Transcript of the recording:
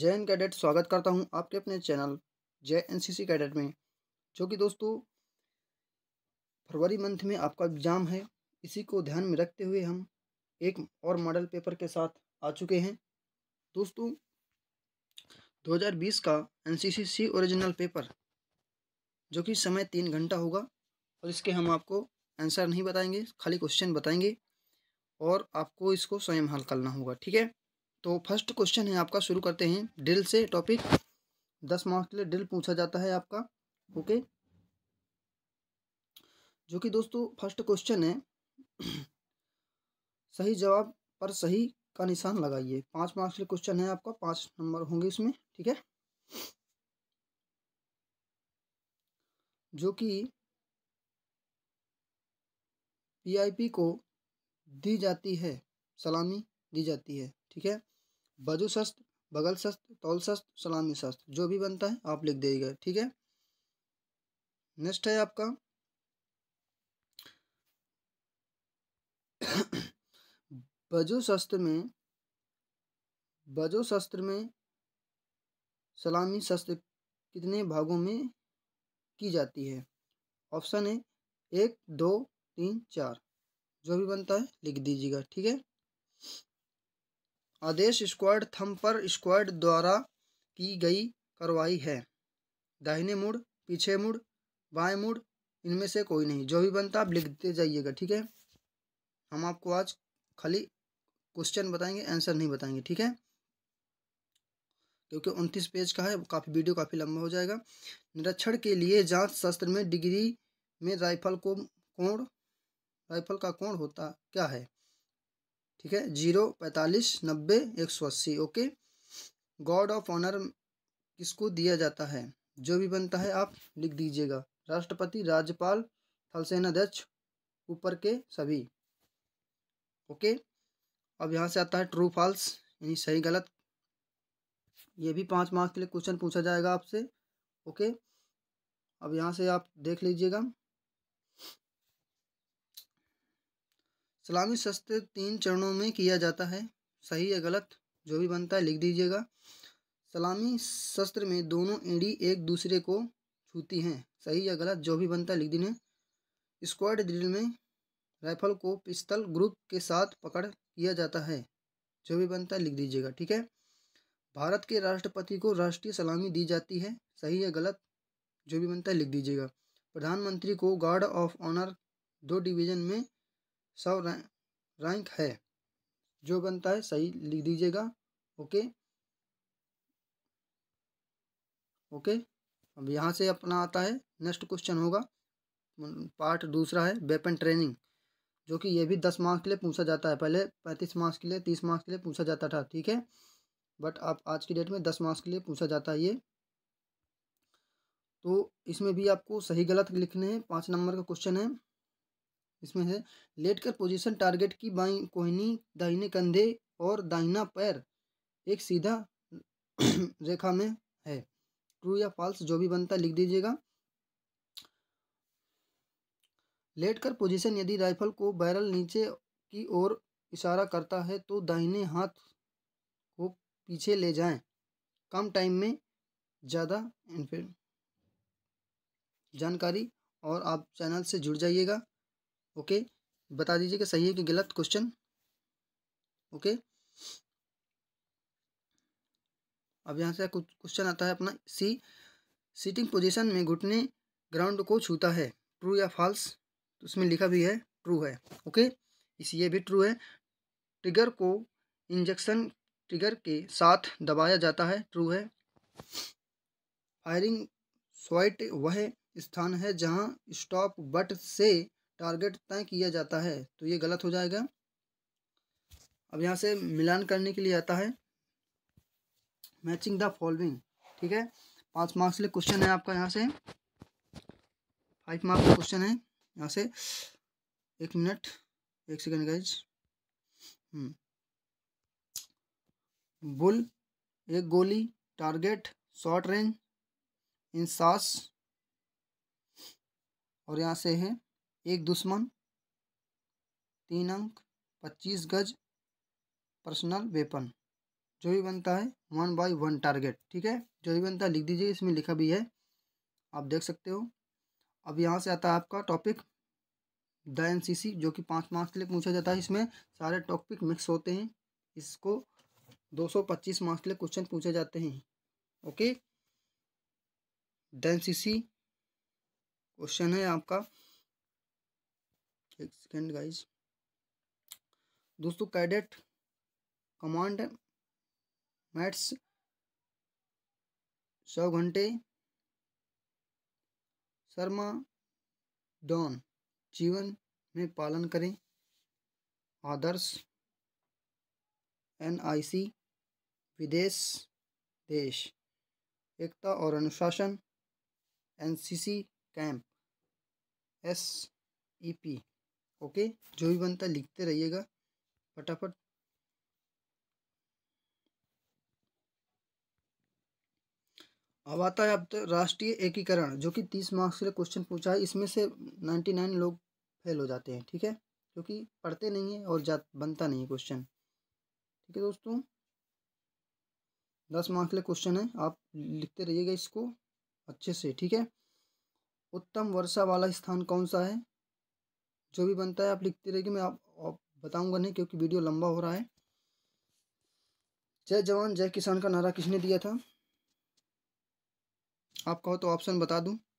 जय N cadet स्वागत करता हूं आपके अपने चैनल जय एन सी सी कैडेट में जो कि दोस्तों फरवरी मंथ में आपका एग्ज़ाम है इसी को ध्यान में रखते हुए हम एक और मॉडल पेपर के साथ आ चुके हैं दोस्तों 2020 का N C C C original paper जो कि समय तीन घंटा होगा और इसके हम आपको आंसर नहीं बताएंगे खाली क्वेश्चन बताएंगे और आपको इसको स्वयं हल करना होगा ठीक है तो फर्स्ट क्वेश्चन है आपका शुरू करते हैं ड्रिल से टॉपिक दस मार्क्स के लिए ड्रिल पूछा जाता है आपका ओके जो कि दोस्तों फर्स्ट क्वेश्चन है सही जवाब पर सही का निशान लगाइए पांच मार्क्स के क्वेश्चन है आपका पांच नंबर होंगे इसमें ठीक है जो कि पीआईपी को दी जाती है सलामी दी जाती है ठीक है बजू शस्त्र बगल शस्त्र तौल शस्त्र सलामी शस्त्र जो भी बनता है आप लिख दीजिएगा ठीक है नेक्स्ट है आपका बजू शस्त्र में बजो शस्त्र में सलामी शस्त्र कितने भागों में की जाती है ऑप्शन है एक दो तीन चार जो भी बनता है लिख दीजिएगा ठीक है आदेश स्क्वाड थम्पर पर स्क्वाड द्वारा की गई कार्रवाई है दाहिने मुड़ पीछे मुड़ बाएं मुड़ इनमें से कोई नहीं जो भी बनता आप लिखते जाइएगा ठीक है हम आपको आज खाली क्वेश्चन बताएंगे आंसर नहीं बताएंगे ठीक है क्योंकि उनतीस पेज का है काफ़ी वीडियो काफ़ी लंबा हो जाएगा निरीक्षण के लिए जांच शस्त्र में डिग्री में राइफल को कोण राइफल का कोण होता क्या है ठीक है जीरो पैंतालीस नब्बे एक सौ अस्सी ओके गॉड ऑफ ऑनर किसको दिया जाता है जो भी बनता है आप लिख दीजिएगा राष्ट्रपति राज्यपाल थल सेनाध्यक्ष ऊपर के सभी ओके अब यहाँ से आता है ट्रू फॉल्स यानी सही गलत ये भी पाँच मार्क्स के लिए क्वेश्चन पूछा जाएगा आपसे ओके अब यहाँ से आप देख लीजिएगा सलामी शस्त्र तीन चरणों में किया जाता है सही या गलत जो भी बनता है लिख दीजिएगा सलामी शस्त्र में दोनों एड़ी एक दूसरे को छूती हैं सही या गलत जो भी बनता है लिख दीजिए स्क्वाड ड्रिल में राइफल को पिस्तल ग्रुप के साथ पकड़ किया जाता है जो भी बनता है लिख दीजिएगा ठीक है भारत के राष्ट्रपति को राष्ट्रीय सलामी दी जाती है सही या गलत जो भी बनता है लिख दीजिएगा प्रधानमंत्री को गार्ड ऑफ ऑनर दो डिवीजन में सौ रैंक है जो बनता है सही लिख दीजिएगा ओके ओके अब यहाँ से अपना आता है नेक्स्ट क्वेश्चन होगा पार्ट दूसरा है वेपन ट्रेनिंग जो कि यह भी दस मार्क्स के लिए पूछा जाता है पहले पैंतीस मार्क्स के लिए तीस मार्क्स के लिए पूछा जाता था ठीक है बट आप आज की डेट में दस मार्क्स के लिए पूछा जाता है ये तो इसमें भी आपको सही गलत लिखने हैं पाँच नंबर का क्वेश्चन है इसमें है लेटकर पोजीशन टारगेट की बाई कोहनी दाहिने कंधे और दाहिना पैर एक सीधा रेखा में है ट्रू या फॉल्स जो भी बनता लिख दीजिएगा लेटकर पोजीशन यदि राइफल को बैरल नीचे की ओर इशारा करता है तो दाहिने हाथ को पीछे ले जाएं कम टाइम में ज़्यादा जानकारी और आप चैनल से जुड़ जाइएगा ओके बता दीजिए कि सही है कि गलत क्वेश्चन ओके अब यहाँ से कुछ क्वेश्चन आता है अपना सी सीटिंग पोजीशन में घुटने ग्राउंड को छूता है ट्रू या फॉल्स तो उसमें लिखा भी है ट्रू है ओके इसी ये भी ट्रू है ट्रिगर को इंजेक्शन ट्रिगर के साथ दबाया जाता है ट्रू है फायरिंग स्वाइट वह स्थान है जहाँ स्टॉप बट से टारगेट तय किया जाता है तो ये गलत हो जाएगा अब यहाँ से मिलान करने के लिए आता है मैचिंग द फॉलोइंग ठीक है पाँच मार्क्स लिए क्वेश्चन है आपका यहाँ से फाइव मार्क्स क्वेश्चन है यहाँ से एक मिनट एक सेकेंड गाइज हम्म। बुल एक गोली टारगेट शॉर्ट रेंज इंसास और यहाँ से है एक दुश्मन तीन अंक पच्चीस गज पर्सनल वेपन जो भी बनता है वन बाई वन टारगेट ठीक है जो भी बनता है लिख दीजिए इसमें लिखा भी है आप देख सकते हो अब यहाँ से आता है आपका topic the N C C जो कि पाँच मार्क्स के लिए पूछा जाता है इसमें सारे टॉपिक मिक्स होते हैं इसको 225 मार्क्स के लिए क्वेश्चन पूछे जाते हैं okay the N C C question है आपका एक सेकेंड गाइज दोस्तों कैडेट कमांड मैट्स सौ घंटे शर्मा डॉन जीवन में पालन करें आदर्श एनआईसी विदेश देश एकता और अनुशासन NCC camp S E P okay जो भी बनता है लिखते रहिएगा फटाफट अब आता है अब तो राष्ट्रीय एकीकरण जो कि तीस मार्क्स के लिए क्वेश्चन पूछा है इसमें से नाइन्टी नाइन लोग फेल हो जाते हैं ठीक है क्योंकि पढ़ते नहीं है और जा बनता नहीं है क्वेश्चन ठीक है दोस्तों दस मार्क्स के लिए क्वेश्चन है आप लिखते रहिएगा इसको अच्छे से ठीक है उत्तम वर्षा वाला स्थान कौन सा है जो भी बनता है आप लिखते रहिए मैं आप, आप बताऊंगा नहीं क्योंकि वीडियो लंबा हो रहा है जय जवान जय किसान का नारा किसने दिया था आप कहो तो ऑप्शन बता दूं